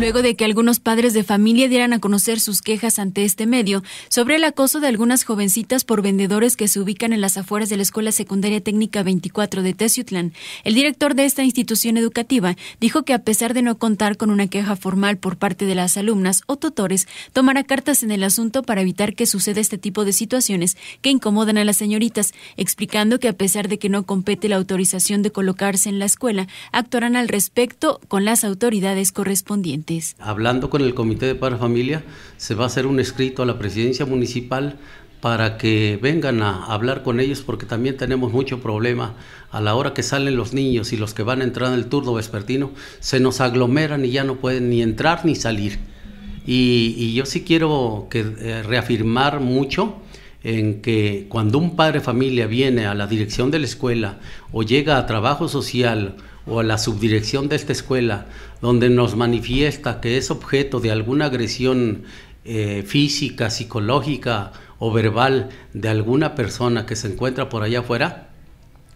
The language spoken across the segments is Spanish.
Luego de que algunos padres de familia dieran a conocer sus quejas ante este medio sobre el acoso de algunas jovencitas por vendedores que se ubican en las afueras de la Escuela Secundaria Técnica 24 de Teciutlán, el director de esta institución educativa dijo que a pesar de no contar con una queja formal por parte de las alumnas o tutores, tomará cartas en el asunto para evitar que suceda este tipo de situaciones que incomodan a las señoritas, explicando que a pesar de que no compete la autorización de colocarse en la escuela, actuarán al respecto con las autoridades correspondientes. Hablando con el Comité de Padres Familia, se va a hacer un escrito a la presidencia municipal para que vengan a hablar con ellos porque también tenemos mucho problema a la hora que salen los niños y los que van a entrar en el turno vespertino se nos aglomeran y ya no pueden ni entrar ni salir. Y, yo sí quiero que, eh, reafirmar mucho en que cuando un padre familia viene a la dirección de la escuela o llega a trabajo social o a la subdirección de esta escuela, donde nos manifiesta que es objeto de alguna agresión eh, física, psicológica o verbal de alguna persona que se encuentra por allá afuera,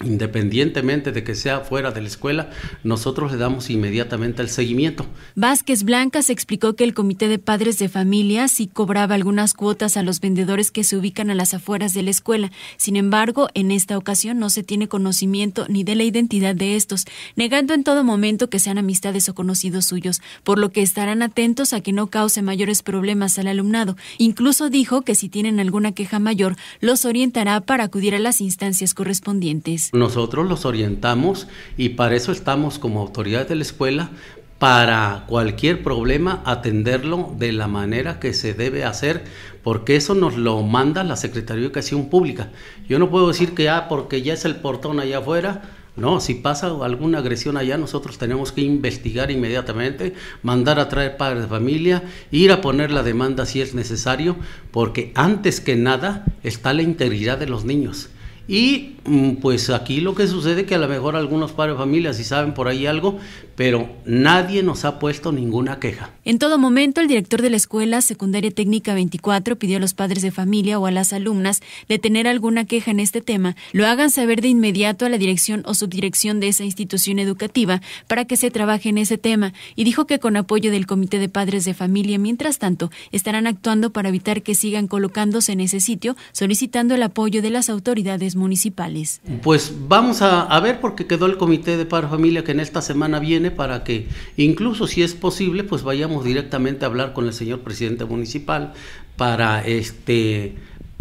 Independientemente de que sea fuera de la escuela, nosotros le damos inmediatamente el seguimiento. Vázquez Blancas explicó que el Comité de Padres de Familia sí cobraba algunas cuotas a los vendedores que se ubican a las afueras de la escuela. Sin embargo, en esta ocasión no se tiene conocimiento ni de la identidad de estos, negando en todo momento que sean amistades o conocidos suyos, por lo que estarán atentos a que no cause mayores problemas al alumnado. Incluso dijo que si tienen alguna queja mayor, los orientará para acudir a las instancias correspondientes. Nosotros los orientamos y para eso estamos como autoridades de la escuela para cualquier problema atenderlo de la manera que se debe hacer, porque eso nos lo manda la Secretaría de Educación Pública. Yo no puedo decir que, ah, porque ya es el portón allá afuera, no, si pasa alguna agresión allá, nosotros tenemos que investigar inmediatamente, mandar a traer padres de familia, ir a poner la demanda si es necesario, porque antes que nada está la integridad de los niños. Y Mm, pues aquí lo que sucede es que a lo mejor algunos padres de familia sí saben por ahí algo, pero nadie nos ha puesto ninguna queja. En todo momento, el director de la escuela secundaria técnica 24 pidió a los padres de familia o a las alumnas de tener alguna queja en este tema, lo hagan saber de inmediato a la dirección o subdirección de esa institución educativa para que se trabaje en ese tema y dijo que con apoyo del comité de padres de familia, mientras tanto, estarán actuando para evitar que sigan colocándose en ese sitio, solicitando el apoyo de las autoridades municipales. Pues vamos a, ver porque quedó el comité de Paro familia que en esta semana viene para que incluso si es posible pues vayamos directamente a hablar con el señor presidente municipal para este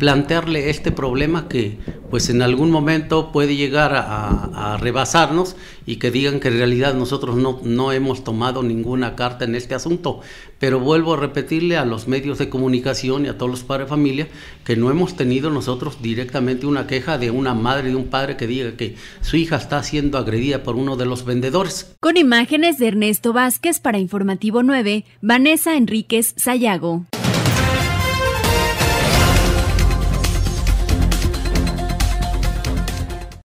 plantearle este problema que pues en algún momento puede llegar a, rebasarnos y que digan que en realidad nosotros no, no hemos tomado ninguna carta en este asunto. Pero vuelvo a repetirle a los medios de comunicación y a todos los padres de familia que no hemos tenido nosotros directamente una queja de una madre, de un padre que diga que su hija está siendo agredida por uno de los vendedores. Con imágenes de Ernesto Vázquez para Informativo 9, Vanessa Enríquez Sayago.